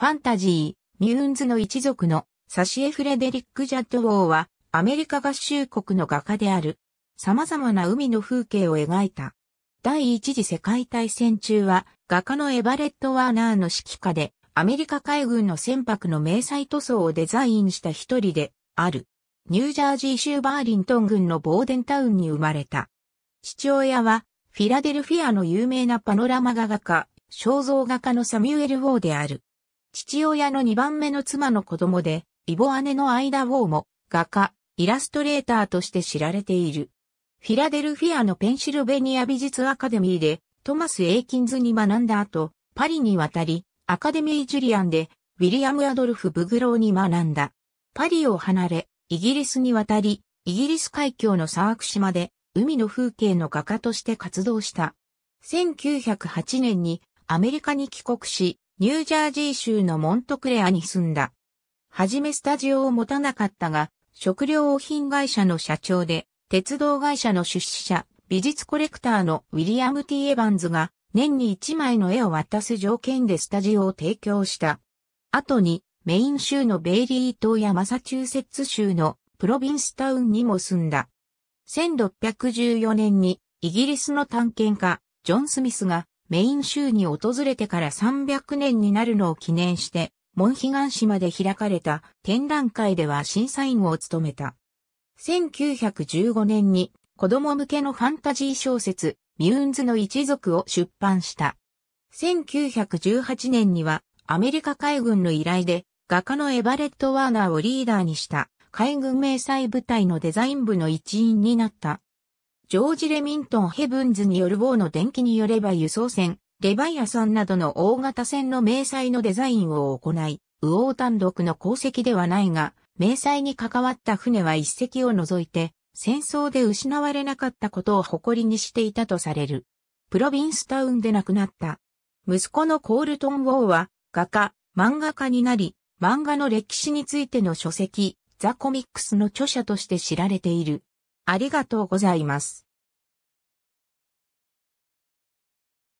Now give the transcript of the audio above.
ファンタジー、ミューンズの一族のサシエ・フレデリック・ジャッドウォーはアメリカ合衆国の画家である。様々な海の風景を描いた。第一次世界大戦中は画家のエバレット・ワーナーの指揮下でアメリカ海軍の船舶の迷彩塗装をデザインした一人である。ニュージャージー州バーリントン郡のボーデンタウンに生まれた。父親はフィラデルフィアの有名なパノラマ画家、肖像画家のサミュエル・ウォーである。父親の2番目の妻の子供で、イボ姉のアイダ・ウォーも、画家、イラストレーターとして知られている。フィラデルフィアのペンシルベニア美術アカデミーで、トマス・エイキンズに学んだ後、パリに渡り、アカデミー・ジュリアンで、ウィリアム・アドルフ・ブグローに学んだ。パリを離れ、イギリスに渡り、イギリス海峡のサーク島で、海の風景の画家として活動した。1908年にアメリカに帰国し、ニュージャージー州のモントクレアに住んだ。はじめスタジオを持たなかったが、食料品会社の社長で、鉄道会社の出資者、美術コレクターのウィリアム・ T・ エヴァンズが、年に1枚の絵を渡す条件でスタジオを提供した。後に、メイン州のベイリー島やマサチューセッツ州のプロビンスタウンにも住んだ。1614年に、イギリスの探検家、ジョン・スミスが、メイン州に訪れてから300年になるのを記念して、モンヒガン市まで開かれた展覧会では審査員を務めた。1915年に子供向けのファンタジー小説、ミューンズの一族を出版した。1918年にはアメリカ海軍の依頼で画家のエバレット・ワーナーをリーダーにした海軍迷彩部隊のデザイン部の一員になった。ジョージ・レミントン・ヘブンズによる某の電気によれば輸送船、レバイアさんなどの大型船の迷彩のデザインを行い、ウオー単独の功績ではないが、迷彩に関わった船は一隻を除いて、戦争で失われなかったことを誇りにしていたとされる。プロビンスタウンで亡くなった。息子のコールトン・ウォーは、画家、漫画家になり、漫画の歴史についての書籍、ザ・コミックスの著者として知られている。ありがとうございます。